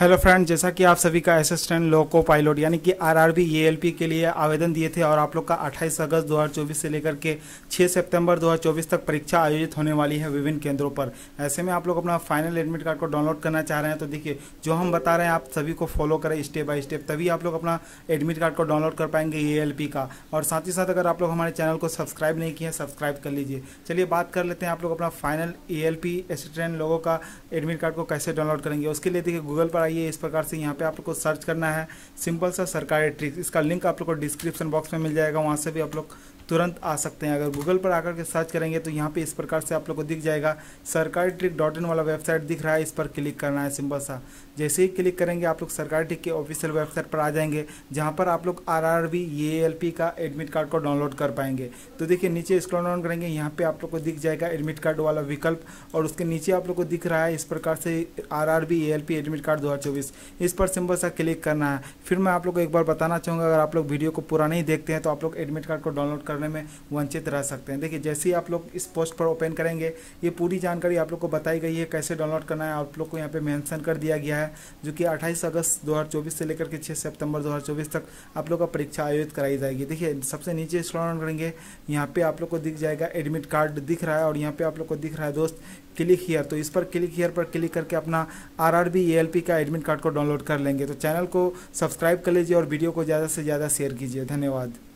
hello friend जैसा कि आप सभी का असिस्टेंट लोको पायलट यानी कि आरआरबी एएलपी के लिए आवेदन दिए थे और आप लोग का 28 अगस्त 2024 से लेकर के 6 सितंबर 2024 तक परीक्षा आयोजित होने वाली है विभिन्न केंद्रों पर ऐसे में आप लोग अपना फाइनल एडमिट कार्ड को डाउनलोड करना चाह रहे हैं तो देखिए जो हम बता रहे हैं आप सभी को फॉलो करें स्टेप बाई स्टेप तभी आप लोग अपना एडमिट कार्ड को डाउनलोड कर पाएंगे ए का और साथ ही साथ अगर आप लोग हमारे चैनल को सब्सक्राइब नहीं किया सब्सक्राइब कर लीजिए चलिए बात कर लेते हैं आप लोग अपना फाइनल ए असिस्टेंट लोगों का एडमिट कार्ड को कैसे डाउनलोड करेंगे उसके लिए देखिए गूगल पर आइए इस प्रकार से यहाँ पे आप लोग को सर्च करना है सिंपल सा सरकारी ट्रिक्स इसका लिंक आप लोग को डिस्क्रिप्शन बॉक्स में मिल जाएगा वहाँ से भी आप लोग तुरंत आ सकते हैं अगर गूगल पर आकर के सर्च करेंगे तो यहाँ पे इस प्रकार से आप लोग को दिख जाएगा सरकारी ट्रिक डॉट इन वाला वेबसाइट दिख रहा है इस पर क्लिक करना है सिंपल सा जैसे ही क्लिक करेंगे आप लोग सरकारी ट्रिक के ऑफिशियल वेबसाइट पर आ जाएंगे जहाँ पर आप लोग R R B A L P का एडमिट कार्ड को डाउनलोड कर पाएंगे तो देखिए नीचे स्क्रॉल डाउन करेंगे यहाँ पर आप लोग को दिख जाएगा एडमिट कार्ड वाला विकल्प और उसके नीचे आप लोग को दिख रहा है इस प्रकार से R R B A L P admit card दो हज़ार चौबीस इस पर सिंपल सा क्लिक करना है फिर मैं आप लोग को एक बार बताना चाहूँगा अगर आप लोग वीडियो को पूरा नहीं देखते हैं तो आप लोग एडमिट कार्ड को डाउनलोड कर करने में वंचित रह सकते हैं देखिए जैसे ही आप लोग इस पोस्ट पर ओपन करेंगे ये पूरी जानकारी आप लोग को बताई गई है कैसे डाउनलोड करना है आप लोग को यहाँ पर मेंशन कर दिया गया है जो कि अट्ठाईस अगस्त दो से लेकर के 6 सितंबर दो तक आप लोग का परीक्षा आयोजित कराई जाएगी देखिए सबसे नीचे स्क्रॉल करेंगे यहाँ पर आप लोग को दिख जाएगा एडमिट कार्ड दिख रहा है और यहाँ पर आप लोग को दिख रहा है दोस्त क्लिक हीयर तो इस पर क्लिक हीयर पर क्लिक करके अपना आर आर बी का एडमिट कार्ड को डाउनलोड कर लेंगे तो चैनल को सब्सक्राइब कर लीजिए और वीडियो को ज़्यादा से ज़्यादा शेयर कीजिए धन्यवाद